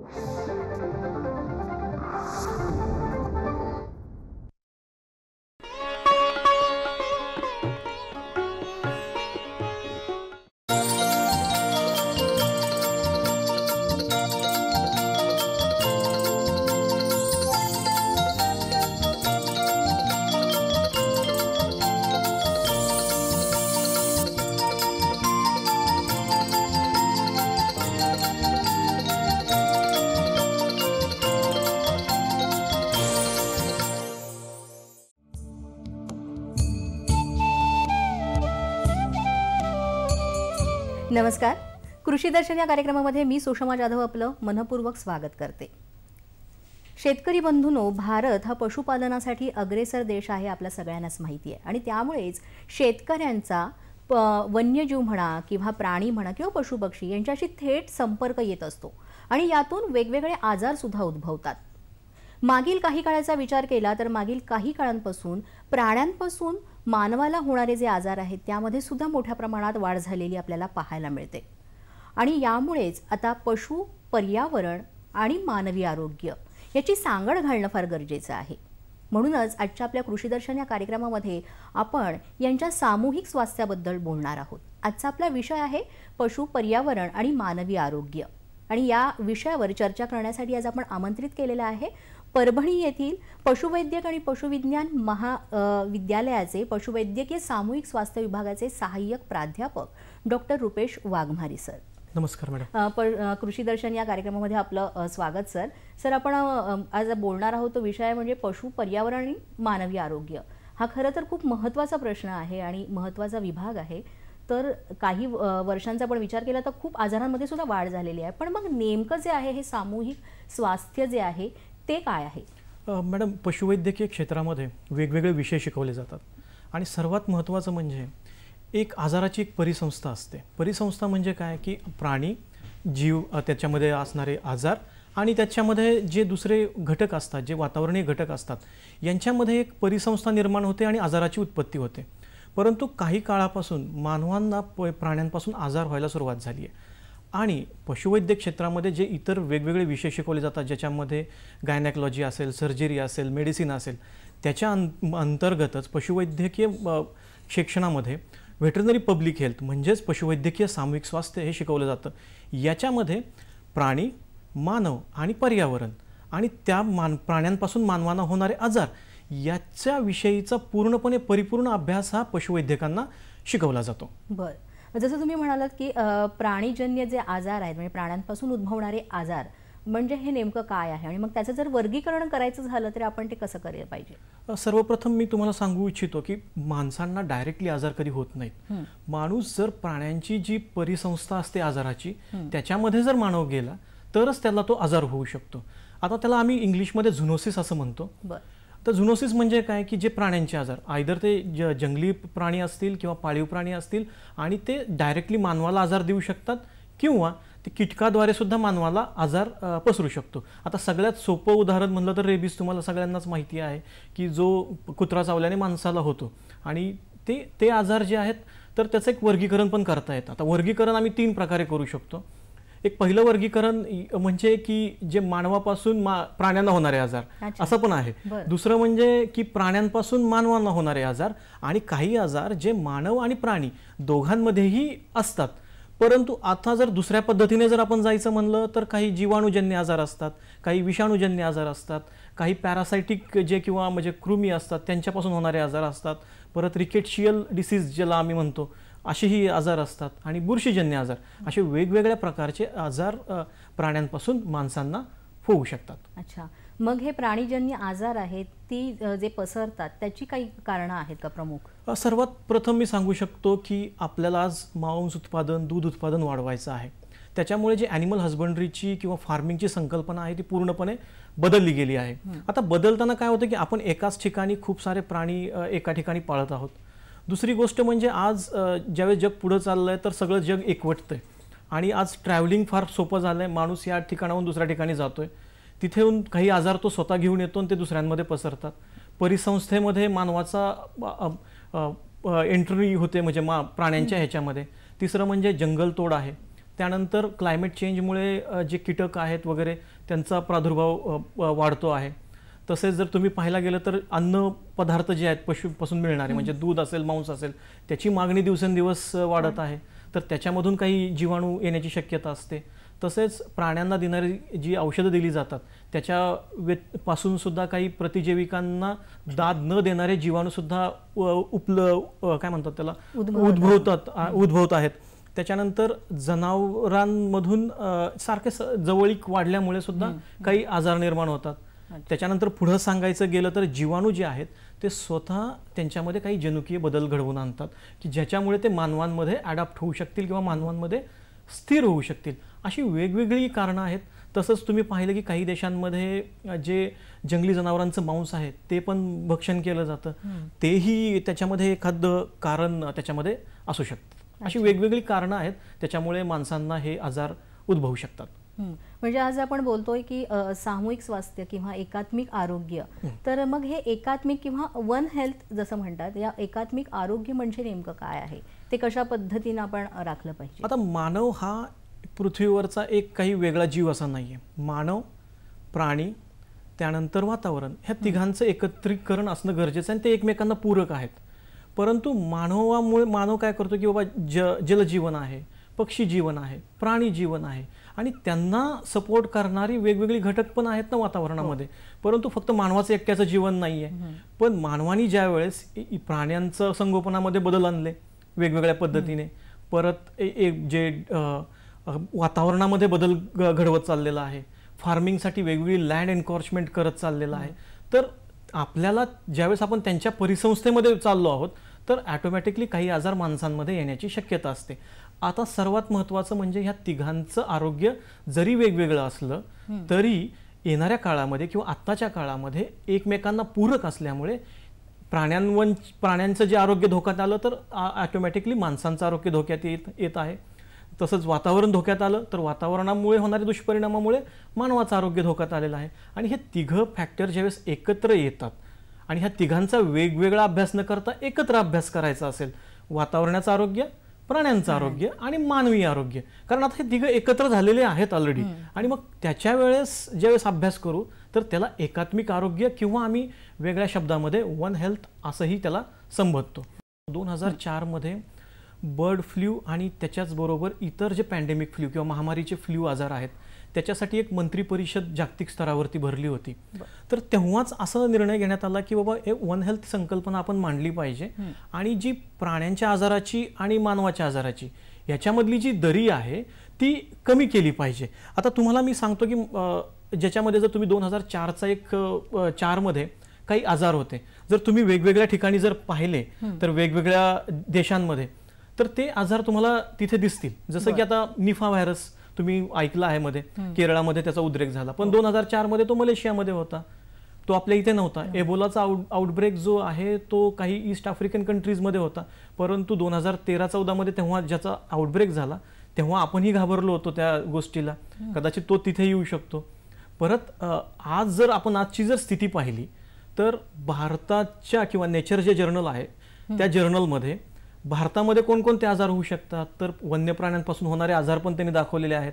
you नमस्कार कृषी दर्शन या कार्यक्रमामध्ये मी सुषमा जाधव आपलं मनपूर्वक स्वागत करते शेतकरी बंधूनो भारत हा पशुपालनासाठी अग्रेसर देश आहे आपल्या सगळ्यांनाच माहिती आहे आणि त्यामुळेच शेतकऱ्यांचा प वन्यजीव म्हणा किंवा प्राणी म्हणा किंवा पशुपक्षी यांच्याशी थेट संपर्क येत असतो आणि यातून वेगवेगळे आजारसुद्धा उद्भवतात मागील काही काळाचा विचार केला तर मागील काही काळांपासून प्राण्यांपासून मानवाला होणारे जे आजार आहेत त्यामध्ये सुद्धा मोठ्या प्रमाणात वाढ झालेली आपल्याला पाहायला मिळते आणि यामुळेच आता पशु पर्यावरण आणि मानवी आरोग्य याची सांगड घालणं फार गरजेचं आहे म्हणूनच आजच्या आपल्या कृषीदर्शन या कार्यक्रमामध्ये आपण यांच्या सामूहिक स्वास्थ्याबद्दल बोलणार आहोत आजचा आपला विषय आहे पशु पर्यावरण आणि मानवी आरोग्य आणि या विषयावर चर्चा करण्यासाठी आज आपण आमंत्रित केलेलं आहे परभणी येथील पशुवैद्यक आणि पशुविज्ञान महा विद्यालयाचे पशुवैद्यकीय सामूहिक स्वास्थ्य विभागाचे सहाय्यक प्राध्यापक डॉक्टर रुपेश वाघमारी सर नमस्कार मॅडम कृषी दर्शन या कार्यक्रमामध्ये आपलं स्वागत सर सर आपण आज बोलणार आहोत तो विषय म्हणजे पशु पर्यावरण आणि मानवी आरोग्य हा खरं तर खूप महत्वाचा प्रश्न आहे आणि महत्वाचा विभाग आहे तर काही वर्षांचा आपण विचार केला तर खूप आजारांमध्ये सुद्धा वाढ झालेली आहे पण मग नेमकं जे आहे हे सामूहिक स्वास्थ्य जे आहे ते काय आहे मॅडम पशुवैद्यकीय क्षेत्रामध्ये वेगवेगळे विषय शिकवले जातात आणि सर्वात महत्त्वाचं म्हणजे एक आजाराची एक परिसंस्था असते परिसंस्था म्हणजे काय की प्राणी जीव त्याच्यामध्ये असणारे आजार आणि त्याच्यामध्ये जे दुसरे घटक असतात जे वातावरणीय घटक असतात यांच्यामध्ये एक परिसंस्था निर्माण होते आणि आजाराची उत्पत्ती होते परंतु काही काळापासून मानवांना प प्राण्यांपासून आजार व्हायला सुरुवात झाली आहे आणि पशुवैद्यक क्षेत्रामध्ये जे इतर वेगवेगळे विषय शिकवले जातात ज्याच्यामध्ये गायनॅकॉलॉजी असेल सर्जरी असेल मेडिसिन असेल त्याच्या अंतर्गतच पशुवैद्यकीय शिक्षणामध्ये व्हेटरनरी पब्लिक हेल्थ म्हणजेच पशुवैद्यकीय सामूहिक स्वास्थ्य हे शिकवलं जातं याच्यामध्ये प्राणी मानव आणि पर्यावरण आणि त्या मान प्राण्यांपासून मानवांना होणारे आजार विषयीचा पूर्णपणे परिपूर्ण अभ्यास हा पशुवैद्यकांना शिकवला जातो बरं जसं तुम्ही म्हणालात की प्राणीजन्य जे आजार आहेत म्हणजे प्राण्यांपासून उद्भवणारे आजार म्हणजे हे नेमकं काय आहे आणि मग त्याचं जर वर्गीकरण करायचं झालं तर आपण ते कसं करायला पाहिजे सर्वप्रथम मी तुम्हाला सांगू इच्छितो की माणसांना डायरेक्टली आजार कधी होत नाहीत माणूस जर प्राण्यांची जी परिसंस्था असते आजाराची त्याच्यामध्ये जर मानव गेला तरच त्याला तो आजार होऊ शकतो आता त्याला आम्ही इंग्लिशमध्ये झुनोसिस असं म्हणतो तर झुनोसिस म्हणजे काय की जे प्राण्यांचे आजार आयदर ते ज जंगली प्राणी असतील किंवा पाळीव प्राणी असतील आणि ते डायरेक्टली मानवाला आजार देऊ शकतात किंवा ते कीटकाद्वारे सुद्धा मानवाला आजार पसरू शकतो आता सगळ्यात सोपं उदाहरण म्हणलं तर रेबीज तुम्हाला सगळ्यांनाच माहिती आहे की जो कुत्रा चावल्याने माणसाला होतो आणि ते ते आजार जे आहेत तर त्याचं एक वर्गीकरण पण करता येतं आता वर्गीकरण आम्ही तीन प्रकारे करू शकतो एक पहिलं वर्गीकरण म्हणजे की जे मानवापासून प्राण्यांना होणारे आजार असं पण आहे दुसरं म्हणजे की प्राण्यांपासून मानवांना होणारे आजार आणि काही आजार जे मानव आणि प्राणी दोघांमध्येही असतात परंतु आता जर दुसऱ्या पद्धतीने जर आपण जायचं म्हणलं तर काही जीवाणूजन्य आजार असतात काही विषाणूजन्य आजार असतात काही पॅरासायटिक जे किंवा म्हणजे कृमी असतात त्यांच्यापासून होणारे आजार असतात परत रिकेटशियल डिसीज ज्याला आम्ही म्हणतो असेही आजार असतात आणि बुरशीजन्य आजार असे वेगवेगळ्या प्रकारचे आजार प्राण्यांपासून माणसांना होऊ शकतात अच्छा मग हे प्राणीजन्य आजार आहेत ती जे पसरतात त्याची काही कारणं आहेत का प्रमुख सर्वात प्रथम मी सांगू शकतो की आपल्याला आज मांस उत्पादन दूध उत्पादन वाढवायचं आहे त्याच्यामुळे जी ॲनिमल हजबंडरीची किंवा फार्मिंगची संकल्पना आहे ती पूर्णपणे बदलली गेली आहे आता बदलताना काय होतं की आपण एकाच ठिकाणी खूप सारे प्राणी एका ठिकाणी पाळत आहोत दुसरी गोष्ट म्हणजे आज ज्यावेळेस जग पुढं चाललं आहे तर सगळं जग एकवटतं आहे आणि आज ट्रॅव्हलिंग फार सोपं झालं आहे माणूस या ठिकाणाहून दुसऱ्या ठिकाणी जातो आहे तिथेहून काही आजार तो स्वतः घेऊन येतो आणि ते दुसऱ्यांमध्ये पसरतात परिसंस्थेमध्ये मानवाचा एंट्री होते म्हणजे मा प्राण्यांच्या ह्याच्यामध्ये तिसरं म्हणजे जंगलतोड आहे त्यानंतर क्लायमेट चेंजमुळे जे कीटक आहेत वगैरे त्यांचा प्रादुर्भाव वाढतो आहे तसेच जर तुम्ही पाहायला गेलं तर अन्न पदार्थ जे आहेत पशुपासून मिळणारे म्हणजे दूध असेल मांस असेल त्याची मागणी दिवसेंदिवस वाढत आहे तर त्याच्यामधून काही जीवाणू येण्याची शक्यता असते तसेच प्राण्यांना देणारी जी औषधं दिली जातात त्याच्या पासून सुद्धा काही प्रतिजीविकांना दाद न देणारे जीवाणूसुद्धा उपल काय म्हणतात त्याला उद्भवतात उद्भवत आहेत त्याच्यानंतर जनावरांमधून सारखे स जवळीक वाढल्यामुळे सुद्धा काही आजार निर्माण होतात त्याच्यानंतर पुढं सांगायचं गेलं तर जीवाणू जे आहेत ते स्वतः त्यांच्यामध्ये काही जनुकीय बदल घडवून आणतात की ज्याच्यामुळे ते मानवांमध्ये ॲडॉप्ट होऊ शकतील किंवा मानवांमध्ये स्थिर होऊ शकतील अशी वेगवेगळी कारणं आहेत तसंच तुम्ही पाहिलं की काही देशांमध्ये जे जंगली जनावरांचं मांस आहे ते पण भक्षण केलं जातं तेही त्याच्यामध्ये एखादं कारण त्याच्यामध्ये असू शकतं अशी वेगवेगळी कारणं आहेत त्याच्यामुळे माणसांना हे आजार उद्भवू शकतात म्हणजे आज आपण बोलतोय की सामूहिक स्वास्थ्य किंवा एकात्मिक आरोग्य तर मग हे एकात्मिक किंवा वन हेल्थ जसं म्हणतात या एकात्मिक आरोग्य म्हणजे नेमकं काय आहे ते कशा पद्धतीनं आपण राखलं पाहिजे आता मानव हा पृथ्वीवरचा एक काही वेगळा जीव असा नाही मानव प्राणी त्यानंतर वातावरण ह्या तिघांचं एकत्रीकरण असणं गरजेचं आहे आणि ते एकमेकांना पूरक आहेत परंतु मानवामुळे मानव काय करतो की बाबा ज जलजीवन आहे पक्षी जीवन आहे प्राणी जीवन आहे आणि त्यांना सपोर्ट करणारी वेगवेगळी घटक पण आहेत ना वातावरणामध्ये हो. परंतु फक्त मानवाचं एकट्याचं जीवन नाही आहे पण मानवानी ज्या वेळेस प्राण्यांचं संगोपनामध्ये बदल आणले वेगवेगळ्या पद्धतीने परत एक जे वातावरणामध्ये बदल घडवत चाललेला आहे फार्मिंगसाठी वेगवेगळी लँड एन्कॉर्चमेंट करत चाललेला आहे तर आपल्याला ज्यावेळेस आपण त्यांच्या परिसंस्थेमध्ये चाललो आहोत तर ॲटोमॅटिकली काही आजार माणसांमध्ये येण्याची शक्यता असते आता सर्वात महत्त्वाचं म्हणजे ह्या तिघांचं आरोग्य जरी वेगवेगळं असलं तरी येणाऱ्या काळामध्ये किंवा आत्ताच्या काळामध्ये एकमेकांना पूरक असल्यामुळे प्राण्यांवं प्राण्यांचं जे आरोग्य धोक्यात आलं तर ऑटोमॅटिकली माणसांचं आरोग्य धोक्यात येत येत आहे तसंच वातावरण धोक्यात आलं तर वातावरणामुळे होणाऱ्या दुष्परिणामामुळे मानवाचं आरोग्य धोक्यात आलेलं आहे आणि हे तिघं फॅक्टर ज्यावेळेस एकत्र येतात आणि ह्या तिघांचा वेगवेगळा अभ्यास न करता एकत्र अभ्यास करायचा असेल वातावरणाचं आरोग्य प्राण्यांचं आरोग्य आणि मानवी आरोग्य कारण आता हे तिघं एकत्र झालेले आहेत ऑलरेडी आणि मग त्याच्या वेळेस ज्यावेळेस अभ्यास करू तर त्याला एकात्मिक आरोग्य किंवा आम्ही वेगळ्या शब्दामध्ये वन हेल्थ असंही त्याला संबोधतो दोन हजार चारमध्ये बर्ड फ्ल्यू आणि त्याच्याचबरोबर इतर जे पॅन्डेमिक फ्ल्यू किंवा महामारीचे फ्ल्यू आजार आहेत त्याच्यासाठी एक मंत्री परिषद जागतिक स्तरावरती भरली होती तर तेव्हाच असा निर्णय घेण्यात आला की बाबा वन हेल्थ संकल्पना आपण मांडली पाहिजे आणि जी प्राण्यांच्या आजाराची आणि मानवाच्या आजाराची याच्यामधली जी दरी आहे ती कमी केली पाहिजे आता तुम्हाला मी सांगतो की ज्याच्यामध्ये जर तुम्ही दोन हजार चारचा एक चारमध्ये काही आजार होते जर तुम्ही वेगवेगळ्या ठिकाणी जर पाहिले तर वेगवेगळ्या देशांमध्ये तर ते आजार तुम्हाला तिथे दिसतील जसं की आता निफा व्हायरस तुम्ही ऐकलं आहे मध्ये केरळामध्ये त्याचा उद्रेक झाला पण दोन हजार चार मध्ये तो मलेशियामध्ये होता तो आपल्या इथे नव्हता एबोलाचा आउटब्रेक जो आहे तो काही ईस्ट आफ्रिकन कंट्रीजमध्ये होता परंतु दोन हजार तेरा चौदामध्ये तेव्हा ज्याचा आउटब्रेक झाला तेव्हा आपणही घाबरलो होतो त्या गोष्टीला कदाचित तो तिथे येऊ शकतो परत आज जर आपण आजची जर स्थिती पाहिली तर भारताच्या किंवा नेचर जे जर्नल आहे त्या जर्नलमध्ये भारतामध्ये कोणकोणते आजार होऊ शकतात तर वन्य प्राण्यांपासून होणारे आजार पण त्यांनी दाखवलेले आहेत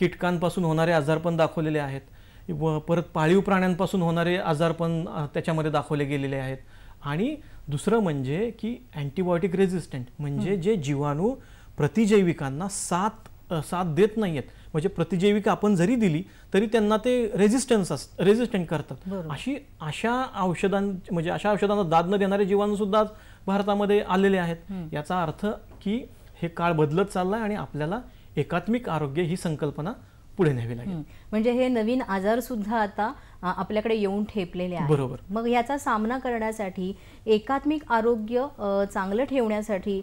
कीटकांपासून होणारे आजार पण दाखवलेले आहेत व परत पाळीव प्राण्यांपासून होणारे आजार पण त्याच्यामध्ये दाखवले गेलेले आहेत आणि दुसरं म्हणजे की अँटीबायोटिक रेझिस्टंट म्हणजे जे जीवाणू प्रतिजैविकांना साथ साथ देत नाही आहेत म्हणजे प्रतिजैविक आपण जरी दिली तरी त्यांना ते रेझिस्टन्स अस रेझिस्टंट करतात अशी अशा औषधां म्हणजे अशा औषधांना दाद न देणारे जीवाणूसुद्धा भारतामध्ये आलेले आहेत याचा अर्थ की हे काळ बदलत चाललाय आणि आपल्याला एकात्मिक आरोग्य ही संकल्पना पुढे न्यावी लागेल म्हणजे हे नवीन आजार सुद्धा आता आपल्याकडे येऊन ठेपलेले आहेत बरोबर मग याचा सामना करण्यासाठी एकात्मिक आरोग्य चांगलं ठेवण्यासाठी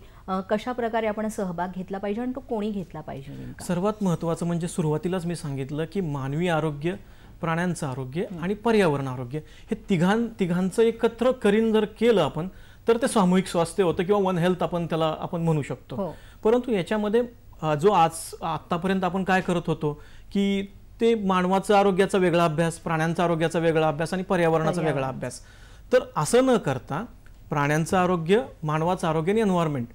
कशा प्रकारे आपण सहभाग घेतला पाहिजे आणि तो कोणी घेतला पाहिजे सर्वात महत्वाचं म्हणजे सुरुवातीलाच मी सांगितलं की मानवी आरोग्य प्राण्यांचं आरोग्य आणि पर्यावरण आरोग्य हे तिघां तिघांचं एकत्र करीन जर केलं आपण तर ते सामूहिक स्वास्थ्य होतं किंवा वन हेल्थ आपण त्याला आपण म्हणू शकतो हो. परंतु याच्यामध्ये जो आज आत्तापर्यंत आपण काय करत होतो की ते मानवाचा आरोग्याचा वेगळा अभ्यास प्राण्यांचा आरोग्याचा वेगळा अभ्यास आणि पर्यावरणाचा वेगळा अभ्यास तर असं न करता प्राण्यांचं आरोग्य मानवाचं आरोग्य आणि एन्व्हायरमेंट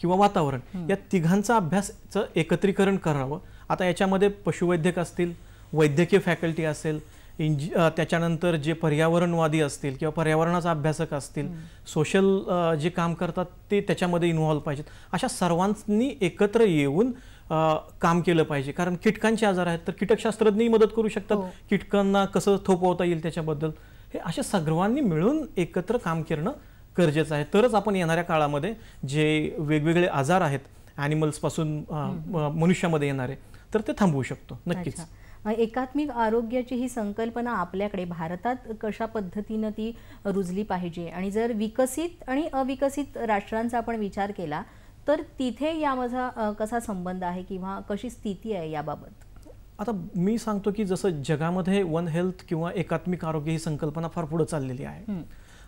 किंवा वातावरण या तिघांचा अभ्यासचं एकत्रीकरण करावं आता याच्यामध्ये पशुवैद्यक असतील वैद्यकीय फॅकल्टी असेल त्याच्यानंतर जे पर्यावरणवादी असतील किंवा पर्यावरणाचा अभ्यासक असतील सोशल जे काम करतात ते त्याच्यामध्ये इन्व्हॉल्व पाहिजेत अशा सर्वांनी एकत्र येऊन काम केलं पाहिजे कारण कीटकांचे आजार आहेत तर कीटकशास्त्रज्ञही मदत करू शकतात हो. कीटकांना कसं थोपवता येईल त्याच्याबद्दल हे अशा सर्वांनी मिळून एकत्र काम करणं गरजेचं आहे तरच आपण येणाऱ्या काळामध्ये जे वेगवेगळे आजार आहेत ॲनिमल्सपासून मनुष्यामध्ये येणारे तर ते थांबवू शकतो नक्कीच एकात्मिक आरोग्याची ही संकल्पना आपल्याकडे भारतात कशा पद्धतीनं ती रुजली पाहिजे आणि जर विकसित आणि अविकसित राष्ट्रांचा आपण विचार केला तर तिथे माझा कसा संबंध आहे किंवा कशी स्थिती आहे याबाबत आता मी सांगतो की जसं जगामध्ये वन हेल्थ किंवा एकात्मिक आरोग्य ही संकल्पना फार पुढे चाललेली आहे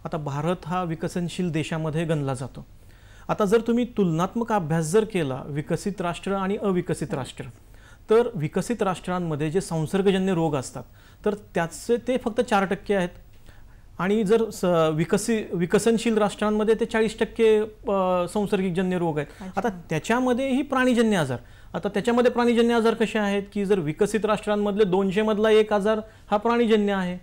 आता भारत हा विकसनशील देशामध्ये गणला जातो आता जर तुम्ही तुलनात्मक अभ्यास जर केला विकसित राष्ट्र आणि अविकसित राष्ट्र तर विकसित राष्ट्रांमध्ये जे संसर्गजन्य रोग असतात तर त्याचे ते फक्त चार टक्के आहेत आणि जर स विकसी विकसनशील राष्ट्रांमध्ये ते चाळीस टक्के संसर्गिकजन्य रोग आहेत आता त्याच्यामध्येही प्राणीजन्य आजार आता त्याच्यामध्ये प्राणीजन्य आजार कसे आहेत की जर विकसित राष्ट्रांमधले दोनशेमधला एक आजार हा प्राणीजन्य आहे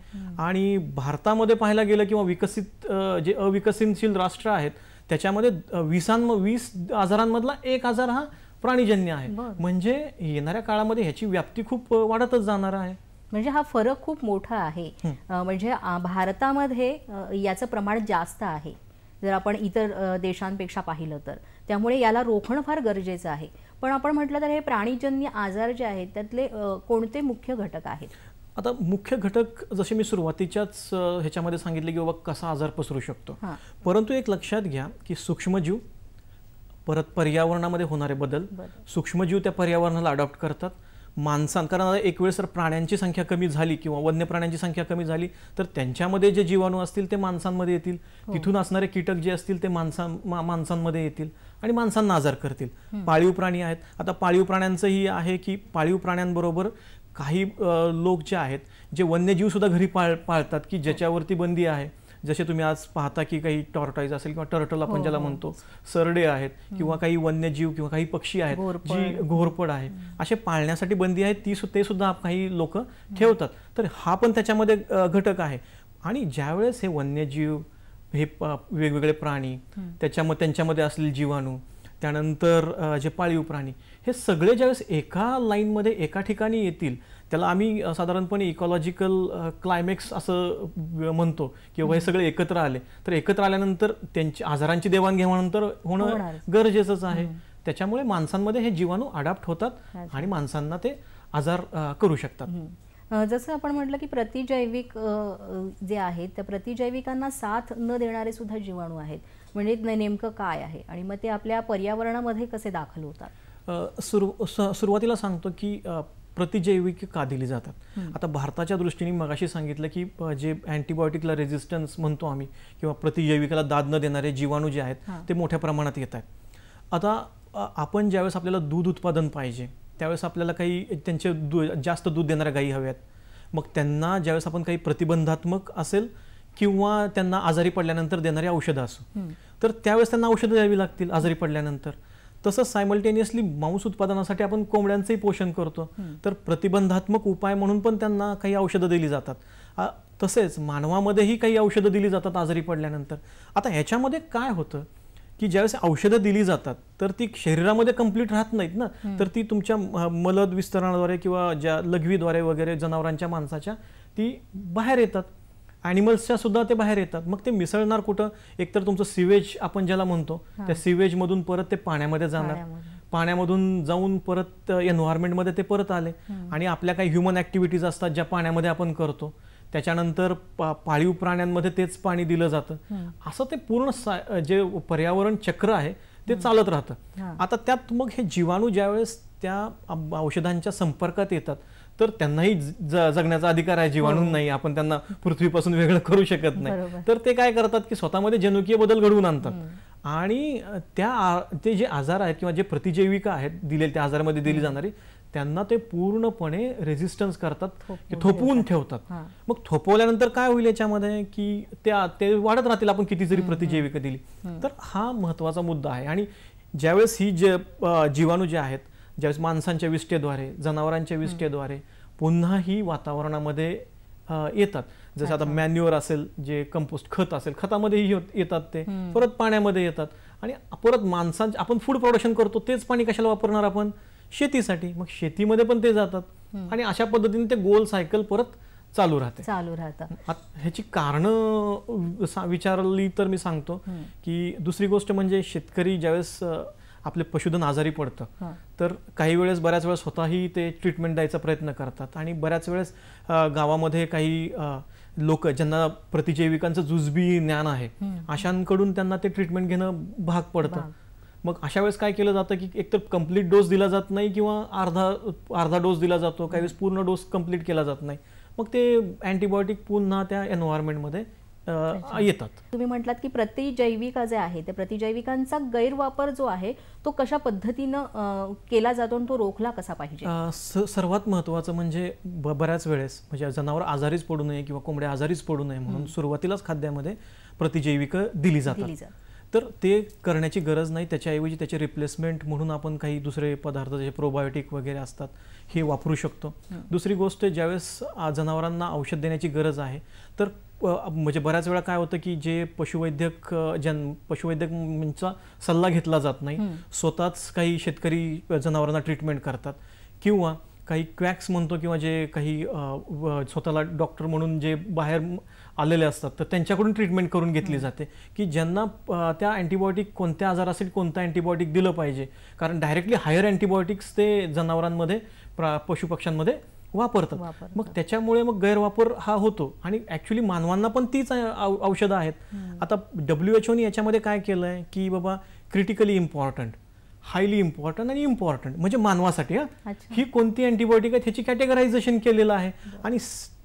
आणि भारतामध्ये पाहायला गेलं किंवा विकसित जे अविकसनशील राष्ट्र आहेत त्याच्यामध्ये वीसां वीस आजारांमधला एक आजार हा प्राणीजन्य आहे म्हणजे येणाऱ्या काळामध्ये ह्याची व्याप्ती खूप वाढतच जाणार आहे म्हणजे हा फरक खूप मोठा आहे म्हणजे भारतामध्ये याचं प्रमाण जास्त आहे जर आपण इतर देशांपेक्षा पाहिलं तर त्यामुळे याला रोखणं फार गरजेचं आहे पण आपण म्हटलं तर हे प्राणीजन्य आजार जे आहेत त्यातले कोणते मुख्य घटक आहेत आता मुख्य घटक जसे मी सुरुवातीच्याच ह्याच्यामध्ये सांगितले की बाबा कसा आजार पसरू शकतो परंतु एक लक्षात घ्या की सूक्ष्मजीव परत पर्यावरणामध्ये होणारे बदल सूक्ष्मजीव त्या पर्यावरणाला अडॉप्ट करतात माणसां कारण एक वेळेस जर प्राण्यांची संख्या कमी झाली किंवा वन्य प्राण्यांची संख्या कमी झाली तर त्यांच्यामध्ये जे जीवाणू असतील ते माणसांमध्ये येतील हो. तिथून असणारे कीटक जे असतील ते माणसां माणसांमध्ये येतील आणि माणसांना आजार करतील पाळीव प्राणी आहेत आता पाळीव प्राण्यांचंही आहे की पाळीव प्राण्यांबरोबर काही लोक जे आहेत जे वन्यजीवसुद्धा घरी पाळ पाळतात की ज्याच्यावरती बंदी आहे जसे तुम्ही आज पाहता की काही टॉर्टाईज असेल किंवा टर्टल आपण हो, ज्याला हो. म्हणतो सरडे आहेत किंवा काही वन्यजीव किंवा काही पक्षी आहेत जी घोरपड आहे असे पाळण्यासाठी बंदी आहे ती ते सुद्धा काही लोक ठेवतात तर हा पण त्याच्यामध्ये घटक आहे आणि ज्यावेळेस हे वन्यजीव हे वेगवेगळे प्राणी त्याच्यामध्ये त्यांच्यामध्ये असलेले जीवाणू त्यानंतर जे पाळीव प्राणी हे सगळे ज्यावेळेस एका लाईनमध्ये एका ठिकाणी येतील त्याला आम्ही साधारणपणे इकॉलॉजिकल क्लायमेक्स असं म्हणतो किंवा हे सगळे एकत्र आले तर एकत्र आल्यानंतर त्यांची आजारांची देवाणघेवाणनंतर होणं गरजेचंच आहे त्याच्यामुळे माणसांमध्ये हे जीवाणू अडाप्ट होतात आणि माणसांना ते आजार करू शकतात जसं आपण म्हटलं की प्रतिजैविक जे आहेत त्या प्रतिजैविकांना साथ न देणारे सुद्धा जीवाणू आहेत म्हणजे नेमकं काय आहे आणि मग ते आपल्या पर्यावरणामध्ये कसे दाखल होतात सुरु सुरुवातीला सांगतो की प्रतिजैविक का दिली जातात आता भारताच्या दृष्टीने मगाशी सांगितलं की जे अँटीबायोटिकला रेझिस्टन्स म्हणतो आम्ही किंवा प्रतिजैविकाला दाद न देणारे जीवाणू जे आहेत ते मोठ्या प्रमाणात येत आता आपण ज्यावेळेस आपल्याला दूध उत्पादन पाहिजे त्यावेळेस आपल्याला काही त्यांचे दू जास्त दूध देणाऱ्या गायी हव्यात मग त्यांना ज्यावेळेस आपण काही प्रतिबंधात्मक असेल किंवा त्यांना आजारी पडल्यानंतर देणारी औषधं असो तर त्यावेळेस त्यांना औषधं द्यावी लागतील आजारी पडल्यानंतर तसंच सायमल्टेनियसली मांस उत्पादनासाठी आपण कोंबड्यांचंही पोषण करतो तर प्रतिबंधात्मक उपाय म्हणून पण त्यांना काही औषधं दिली जातात तसेच मानवामध्येही काही औषधं दिली जातात आजारी पडल्यानंतर आता ह्याच्यामध्ये काय होतं की ज्यावेळेस औषधं दिली जातात तर ती शरीरामध्ये कंप्लीट राहत नाहीत ना तर ती तुमच्या मलद विस्तरणाद्वारे किंवा ज्या लघवीद्वारे वगैरे जनावरांच्या माणसाच्या ती बाहेर येतात ॲनिमल्सच्या सुद्धा ते बाहेर येतात मग ते मिसळणार कुठं एकतर तुमचं सिवेज आपण ज्याला म्हणतो त्या मधून परत ते पाण्यामध्ये जाणार पाण्यामधून जाऊन परत एन्व्हायरमेंटमध्ये ते परत आले आणि आपल्या काही ह्युमन ऍक्टिव्हिटीज असतात ज्या पाण्यामध्ये आपण करतो त्याच्यानंतर पा पाळीव प्राण्यांमध्ये तेच पाणी दिलं जातं असं ते पूर्ण जे पर्यावरण चक्र आहे ते चालत राहतं आता त्यात मग हे जीवाणू ज्यावेळेस त्या औषधांच्या संपर्कात येतात तर त्यांनाही जगण्याचा अधिकार आहे जीवाणू हो. नाही आपण त्यांना पृथ्वीपासून वेगळं करू शकत नाही तर ते काय करतात की स्वतःमध्ये जनुकीय बदल घडवून आणतात आणि त्या ते जे आजार आहेत किंवा जे प्रतिजैविका आहेत दिले त्या आजारामध्ये दिली जाणारी त्यांना ते पूर्णपणे रेझिस्टन्स करतात थोपवून ठेवतात मग थोपवल्यानंतर काय होईल याच्यामध्ये की त्या ते वाढत राहतील आपण किती जरी प्रतिजैविका दिली तर हा महत्वाचा मुद्दा आहे आणि ज्यावेळेस ही जे जीवाणू जे आहेत ज्यावेळेस माणसांच्या विष्टेद्वारे जनावरांच्या विष्टेद्वारे पुन्हा ही वातावरणामध्ये येतात जसं आता मॅन्युअर असेल जे कंपोस्ट खत असेल खतामध्येही येतात ते परत पाण्यामध्ये येतात आणि परत माणसांचे आपण फूड प्रोडक्शन करतो तेच पाणी कशाला वापरणार आपण शेतीसाठी मग शेतीमध्ये पण ते जातात आणि अशा पद्धतीने ते गोल सायकल परत चालू राहते चालू राहतात ह्याची कारण विचारली तर मी सांगतो की दुसरी गोष्ट म्हणजे शेतकरी ज्यावेळेस आपले पशुधन आजारी पडतं तर काही वेळेस बऱ्याच वेळेस स्वतःही ते ट्रीटमेंट द्यायचा प्रयत्न करतात आणि बऱ्याच वेळेस गावामध्ये काही लोक ज्यांना प्रतिजैविकांचं जुजबी ज्ञान आहे अशांकडून त्यांना ते ट्रीटमेंट घेणं भाग पडतं मग अशा वेळेस काय केलं जातं की एकतर कम्प्लीट डोस दिला जात नाही किंवा अर्धा अर्धा डोस दिला जातो काही वेळेस पूर्ण डोस कम्प्लीट केला जात नाही मग ते अँटीबायोटिक पुन्हा त्या एन्व्हायरमेंटमध्ये येतात तुम्ही म्हटलात की प्रतिजैविका जे आहे त्या प्रतिजैविकांचा गैरवापर जो आहे तो कशा पद्धतीनं केला जातो आणि तो रोखला कसा पाहिजे सर्वात महत्त्वाचं म्हणजे बऱ्याच वेळेस म्हणजे जनावर आजारीच पडू नये किंवा कोंबड्या आजारीच पडू नये म्हणून सुरुवातीलाच खाद्यामध्ये प्रतिजैविक दिली जातात तर ते करण्याची गरज नाही त्याच्याऐवजी त्याचे रिप्लेसमेंट म्हणून आपण काही दुसरे पदार्थ जसे प्रोबायोटिक वगैरे असतात हे वापरू शकतो दुसरी गोष्ट ज्यावेळेस जनावरांना औषध देण्याची गरज आहे तर म्हणजे बऱ्याच वेळा काय होतं की जे पशुवैद्यक ज्यां पशुवैद्यकांचा सल्ला घेतला जात नाही स्वतःच काही शेतकरी जनावरांना ट्रीटमेंट करतात किंवा काही क्वॅक्स म्हणतो किंवा जे काही स्वतःला डॉक्टर म्हणून जे बाहेर आलेले असतात तर त्यांच्याकडून ट्रीटमेंट करून घेतली जाते की ज्यांना त्या अँटीबायोटिक कोणत्या आजारासाठी कोणतं अँटीबायोटिक दिलं पाहिजे कारण डायरेक्टली हायर अँटीबायोटिक्स ते जनावरांमध्ये प्रा पशुपक्ष्यांमध्ये वापरतात मग त्याच्यामुळे मग गैरवापर हा होतो आणि ॲक्च्युली मानवांना पण तीच औषधं आहेत आता डब्ल्यू एच ओनी याच्यामध्ये काय केलं आहे की बाबा क्रिटिकली इम्पॉर्टंट हायली इम्पॉर्टंट आणि इम्पॉर्टंट म्हणजे मानवासाठी हा ही कोणती अँटीबायोटिक आहे त्याची कॅटेगरायझेशन केलेलं आहे आणि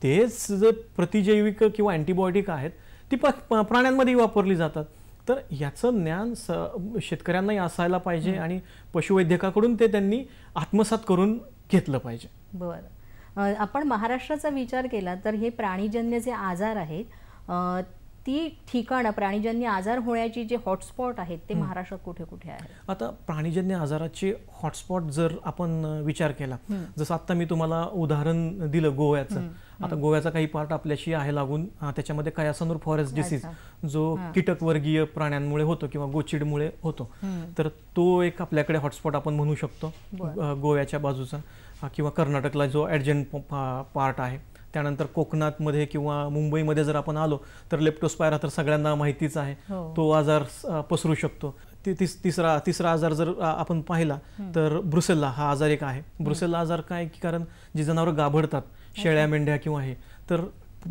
तेच जे प्रतिजैविक किंवा अँटीबायोटिक आहेत ती प्राण्यांमध्येही वापरली जातात तर याचं ज्ञान स शेतकऱ्यांनाही असायला पाहिजे आणि पशुवैद्यकाकडून ते त्यांनी आत्मसात करून घेतलं पाहिजे बरं आपण महाराष्ट्राचा विचार केला तर हे प्राणीजन्य जे आजार आहेत ती ठिकाणं प्राणीजन्य आजार होण्याची जे हॉटस्पॉट आहेत ते महाराष्ट्रात कुठे कुठे आहे आता प्राणीजन्य आजाराचे हॉटस्पॉट जर आपण विचार केला जसं आता मी तुम्हाला उदाहरण दिलं गोव्याचं आता गोव्याचा काही पार्ट आपल्याशी आहे लागून त्याच्यामध्ये कायासनूर फॉरेस्ट डिसीज जो कीटकवर्गीय प्राण्यांमुळे होतो किंवा गोचिडमुळे होतो तर तो एक आपल्याकडे हॉटस्पॉट आपण म्हणू शकतो गोव्याच्या बाजूचा किंवा कर्नाटकला जो ॲडजंट पार्ट आहे त्यानंतर कोकणातमध्ये किंवा मुंबईमध्ये जर आपण आलो तर लेप्टोस्पायरा तर सगळ्यांना माहितीच आहे हो. तो आजार पसरू शकतो तिस तिसरा तिसरा आजार जर आपण पाहिला तर ब्रुसेल्ला हा आजार एक आहे ब्रुसेल्ला आजार काय की कारण जी जनावर गाभडतात शेळ्या मेंढ्या किंवा हे तर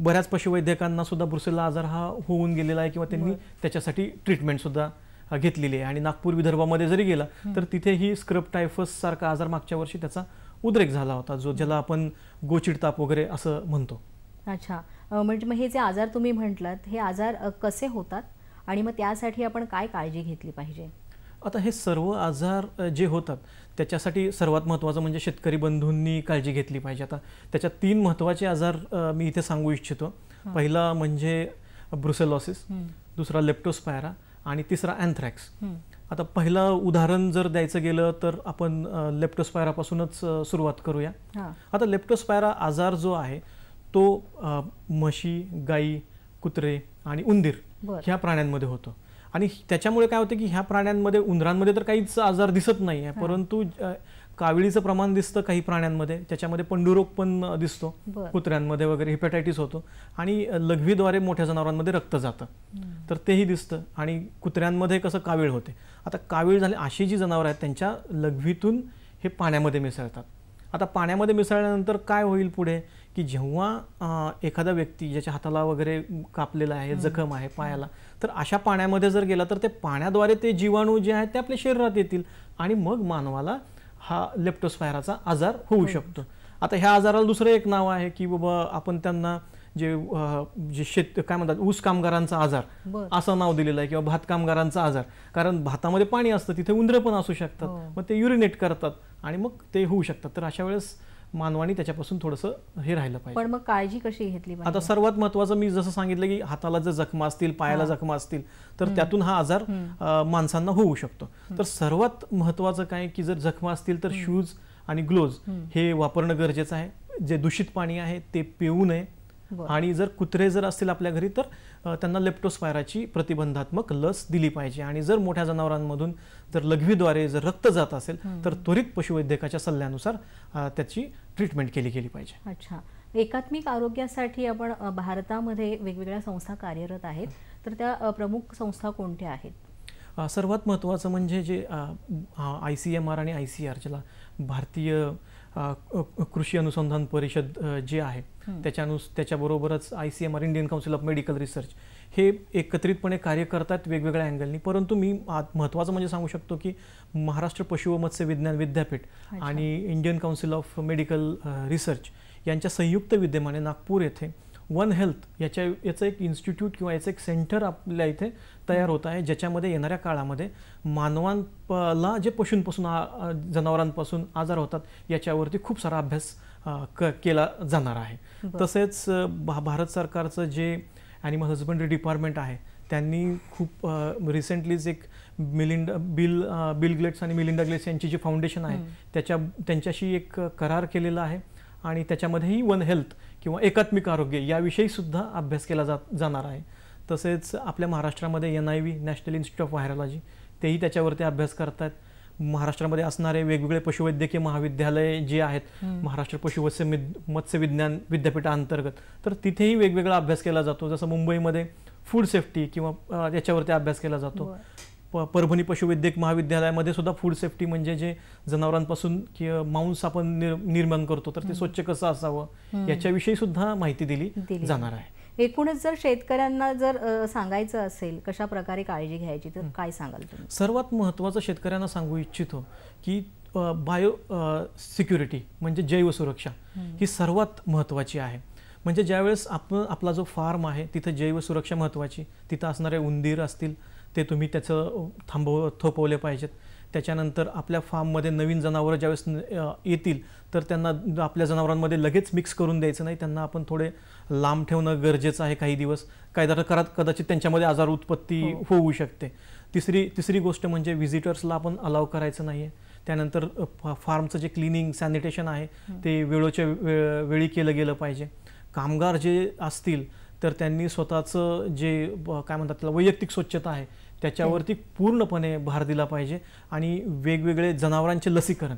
बऱ्याच पशुवैद्यकांना सुद्धा ब्रुसेल्ला आजार हा होऊन गेलेला आहे किंवा त्यांनी त्याच्यासाठी ट्रीटमेंट सुद्धा घेतलेली आहे आणि नागपूर विदर्भामध्ये जरी गेला तर तिथेही स्क्रब टायफस सारखा आजार मागच्या वर्षी त्याचा उद्रेक झाला होता जो ज्याला आपण गोचिडताप वगैरे असं म्हणतो अच्छा म्हणजे मग हे जे आजार तुम्ही म्हटलात हे आजार कसे होतात आणि मग त्यासाठी आपण काय काळजी घेतली पाहिजे आता हे सर्व आजार जे होतात त्याच्यासाठी सर्वात महत्त्वाचं म्हणजे शेतकरी बंधूंनी काळजी घेतली पाहिजे आता त्याच्यात तीन महत्त्वाचे आजार मी इथे सांगू इच्छितो पहिला म्हणजे ब्रुसेलॉसिस दुसरा लेप्टोस्पायरा आणि तिसरा अँथ्रॅक्स आता पहिलं उदाहरण जर द्यायचं गेलं तर आपण लेप्टोस्पायरापासूनच सुरुवात करूया आता लेप्टोस्पायरा आजार जो आहे तो म्हशी गाई कुत्रे आणि उंदीर ह्या प्राण्यांमध्ये होतो आणि त्याच्यामुळे काय होतं की ह्या प्राण्यांमध्ये उंदरांमध्ये तर काहीच आजार दिसत नाही आहे परंतु कावीळीचं प्रमाण दिसतं काही प्राण्यांमध्ये त्याच्यामध्ये पंडुरोग पण दिसतो कुत्र्यांमध्ये वगैरे हिपॅटायटिस होतो आणि लघवीद्वारे मोठ्या जनावरांमध्ये रक्त जातं तर तेही दिसतं आणि कुत्र्यांमध्ये कसं कावीळ होते आता कावीळ झाले अशी जी जनावरं आहेत त्यांच्या लघवीतून हे पाण्यामध्ये मिसळतात आता पाण्यामध्ये मिसळल्यानंतर काय होईल पुढे की जेव्हा एखादा व्यक्ती ज्याच्या हाताला वगैरे कापलेला आहे जखम आहे पायाला तर अशा पाण्यामध्ये जर गेला तर ते पाण्याद्वारे ते जीवाणू जे आहेत ते आपल्या शरीरात येतील आणि मग मानवाला हा लेप्टोस्पायराचा आजार होऊ शकतो आता ह्या आजाराला दुसरं एक नाव आहे की बाबा आपण त्यांना जे जे शेत काय म्हणतात ऊस कामगारांचा आजार असं नाव दिलेलं आहे किंवा भात कामगारांचा आजार कारण भातामध्ये पाणी असतं तिथे उंदरं पण असू शकतात हो. मग ते युरिनेट करतात आणि मग ते होऊ शकतात तर अशा वेळेस मानवाने त्याच्यापासून थोडंसं हे राहिलं पाहिजे पण मग काळजी कशी घेतली आता सर्वात महत्वाचं मी जसं सांगितलं की हाताला जर जखमा असतील पायाला जखमा असतील तर त्यातून हा आजार माणसांना होऊ शकतो तर सर्वात महत्वाचं काय की जर जखमा असतील तर शूज आणि ग्लोव्ज हे वापरणं गरजेचं आहे जे दूषित पाणी आहे ते पिऊ नये आणि जर कुत्रे जर असतील आपल्या घरी तर त्यांना लेप्टोस्पायराची प्रतिबंधात्मक लस दिली पाहिजे आणि जर मोठ्या जनावरांमधून जर लघवीद्वारे जर रक्त जात असेल तर त्वरित पशुवैद्यकाच्या सल्ल्यानुसार त्याची ट्रीटमेंट केली गेली पाहिजे अच्छा एकात्मिक आरोग्यासाठी आपण भारतामध्ये वेगवेगळ्या संस्था कार्यरत आहेत तर त्या प्रमुख संस्था कोणत्या आहेत सर्वात महत्त्वाचं म्हणजे जे आय सी एम आर आणि आय सी आर ज्याला भारतीय कृषी अनुसंधान परिषद जे आहे त्याच्यानुस त्याच्याबरोबरच I C M R Indian council of medical research हे एकत्रितपणे कार्य करतात वेगवेगळ्या अँगलनी परंतु मी महत्त्वाचं म्हणजे सांगू शकतो की महाराष्ट्र पशु व मत्स्य विज्ञान विद्यापीठ आणि Indian council of medical research यांच्या संयुक्त विद्यमाने नागपूर येथे वन हेल्थ याच्या याचं एक इन्स्टिट्यूट किंवा याचं एक सेंटर आपल्या इथे तयार होत आहे ज्याच्यामध्ये येणाऱ्या काळामध्ये मानवांला जे पशूंपासून जनावरांपासून आजार होतात याच्यावरती खूप सारा अभ्यास क केला जाणार आहे तसेच भा भारत सरकारचं जे ॲनिमल हजबंड्री डिपार्टमेंट आहे त्यांनी खूप रिसेंटलीच एक मिलिंड बिल बिल ग्लेट्स आणि मिलिंडा ग्लेट्स यांची जी फाउंडेशन आहे त्याच्या त्यांच्याशी एक करार केलेला आहे आणि त्याच्यामध्येही वन हेल्थ किंवा एकात्मिक आरोग्य याविषयी सुद्धा अभ्यास केला जा जाणार आहे तसेच आपल्या महाराष्ट्रामध्ये N I V national institute of virology तेही त्याच्यावरती अभ्यास करतात महाराष्ट्रामध्ये असणारे वेगवेगळे पशुवैद्यकीय महाविद्यालय जे आहेत महाराष्ट्र पशुवत्स्य मत्स्यविज्ञान विद्यापीठाअंतर्गत तर तिथेही वेगवेगळा अभ्यास केला जातो जसं मुंबईमध्ये फूड सेफ्टी किंवा याच्यावरती अभ्यास केला जातो परभणी पशुवैद्यक महाविद्यालयामध्ये सुद्धा फूड सेफ्टी म्हणजे जे जनावरांपासून मांस आपण निर्माण करतो तर ते स्वच्छ कसं असावं याच्याविषयी सुद्धा माहिती दिली जाणार आहे एकूणच जर शेतकऱ्यांना जर सांगायचं असेल कशा प्रकारे काळजी घ्यायची तर काय सांगाल सर्वात महत्वाचं शेतकऱ्यांना सांगू इच्छितो की बायो सिक्युरिटी म्हणजे जैव सुरक्षा ही सर्वात महत्वाची आहे म्हणजे ज्यावेळेस आपण आपला जो फार्म आहे तिथं जैव सुरक्षा महत्त्वाची तिथं असणारे उंदीर असतील ते तुम्ही त्याचं थांबव थोपवले पाहिजेत त्याच्यानंतर आपल्या फार्ममध्ये नवीन जनावरं ज्यावेळेस येतील तर त्यांना आपल्या जनावरांमध्ये लगेच मिक्स करून द्यायचं नाही त्यांना आपण थोडे लांब ठेवणं गरजेचं आहे काही दिवस काही दर कदाचित त्यांच्यामध्ये आजार उत्पत्ती हो. होऊ शकते तिसरी तिसरी गोष्ट म्हणजे व्हिजिटर्सला आपण अलाव करायचं नाही आहे त्यानंतर फार्मचं जे क्लिनिंग सॅनिटेशन आहे ते वेळोच्या वेळी केलं गेलं पाहिजे कामगार जे असतील तर त्यांनी स्वतःचं जे काय म्हणतात त्याला वैयक्तिक स्वच्छता आहे त्याच्यावरती पूर्णपणे भार दिला पाहिजे आणि वेगवेगळे जनावरांचे लसीकरण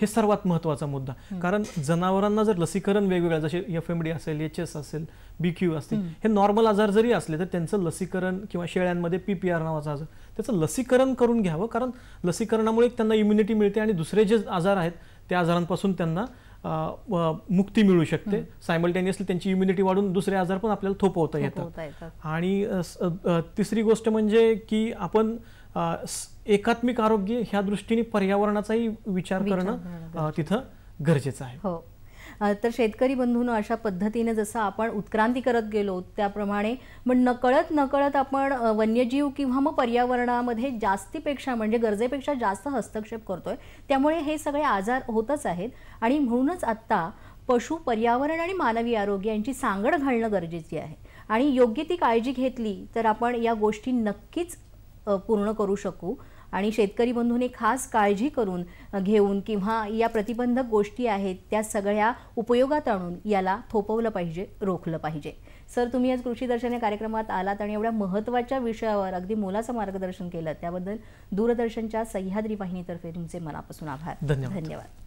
हे सर्वात महत्वाचा मुद्दा कारण जनावरांना जर लसीकरण वेगवेगळ्या जसे एफ एम डी असेल एच एस असेल बी क्यू असतील हे नॉर्मल आजार जरी असले तर त्यांचं लसीकरण किंवा शेळ्यांमध्ये पी पी आर नावाचा आजार त्याचं लसीकरण करून घ्यावं कारण लसीकरणामुळे त्यांना इम्युनिटी मिळते आणि दुसरे जे आजार आहेत त्या आजारांपासून त्यांना मुक्ती मिळू शकते सायमल्टेनियसली त्यांची इम्युनिटी वाढून दुसरे आजार पण आपल्याला थोपवता येतात आणि तिसरी गोष्ट म्हणजे की आपण एकात्मिक आरोग्य ह्या दृष्टीने पर्यावरणाचाही विचार करणं तिथं गरजेचं आहे हो. तर शेतकरी बंधूंनो अशा पद्धतीने जसं आपण उत्क्रांती करत गेलो त्याप्रमाणे मग नकळत नकळत आपण वन्यजीव किंवा मग पर्यावरणामध्ये जास्तीपेक्षा म्हणजे गरजेपेक्षा जास्त हस्तक्षेप करतोय त्यामुळे हे सगळे आजार होतच आहेत आणि म्हणूनच आत्ता पशु पर्यावरण आणि मानवी आरोग्य यांची सांगड घालणं गरजेची आहे आणि योग्य ती काळजी घेतली तर आपण या गोष्टी नक्कीच पूर्ण करू शकू आणि शेतकरी बंधूंनी खास काळजी करून घेऊन किंवा या प्रतिबंधक गोष्टी आहेत त्या सगळ्या उपयोगात आणून याला थोपवलं पाहिजे रोखलं पाहिजे सर तुम्ही आज कृषी दर्शन या कार्यक्रमात आलात आणि एवढ्या महत्त्वाच्या विषयावर अगदी मोलाचं मार्गदर्शन केलं त्याबद्दल दूरदर्शनच्या सह्याद्री वाहिनीतर्फे तुमचे मनापासून आभार धन्यवाद